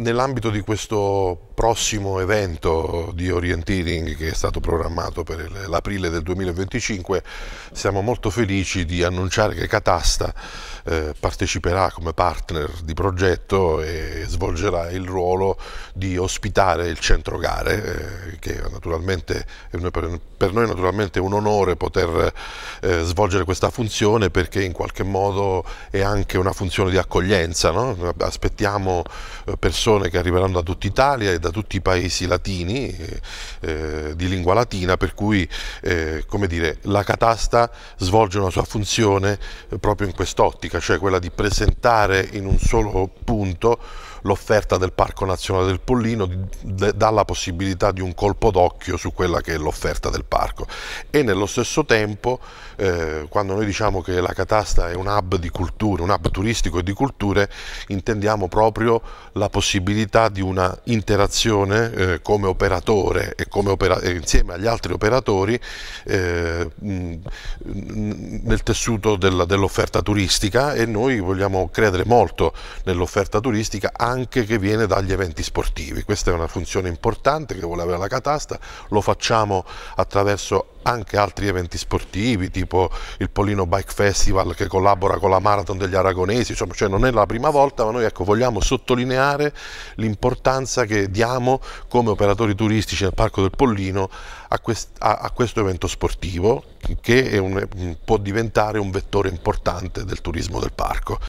nell'ambito di questo prossimo evento di orienteering che è stato programmato per l'aprile del 2025 siamo molto felici di annunciare che Catasta eh, parteciperà come partner di progetto e svolgerà il ruolo di ospitare il centro gare eh, che naturalmente è per noi naturalmente è un onore poter eh, svolgere questa funzione perché in qualche modo è anche una funzione di accoglienza no? aspettiamo eh, persone persone che arriveranno da tutta Italia e da tutti i paesi latini, eh, eh di lingua latina, per cui eh, dire, la catasta svolge una sua funzione eh, proprio in quest'ottica, cioè quella di presentare in un solo punto l'offerta del Parco Nazionale del Pollino dà la possibilità di un colpo d'occhio su quella che è l'offerta del parco e nello stesso tempo eh, quando noi diciamo che la catasta è un hub di culture, un hub turistico e di culture, intendiamo proprio la possibilità di una interazione eh, come operatore e, come opera eh, insieme agli altri operatori eh, nel tessuto del, dell'offerta turistica e noi vogliamo credere molto nell'offerta turistica anche che viene dagli eventi sportivi. Questa è una funzione importante che vuole avere la catasta, lo facciamo attraverso anche anche altri eventi sportivi tipo il Polino Bike Festival che collabora con la Marathon degli Aragonesi, insomma cioè non è la prima volta ma noi ecco, vogliamo sottolineare l'importanza che diamo come operatori turistici nel Parco del Pollino a, quest a, a questo evento sportivo che un, può diventare un vettore importante del turismo del parco.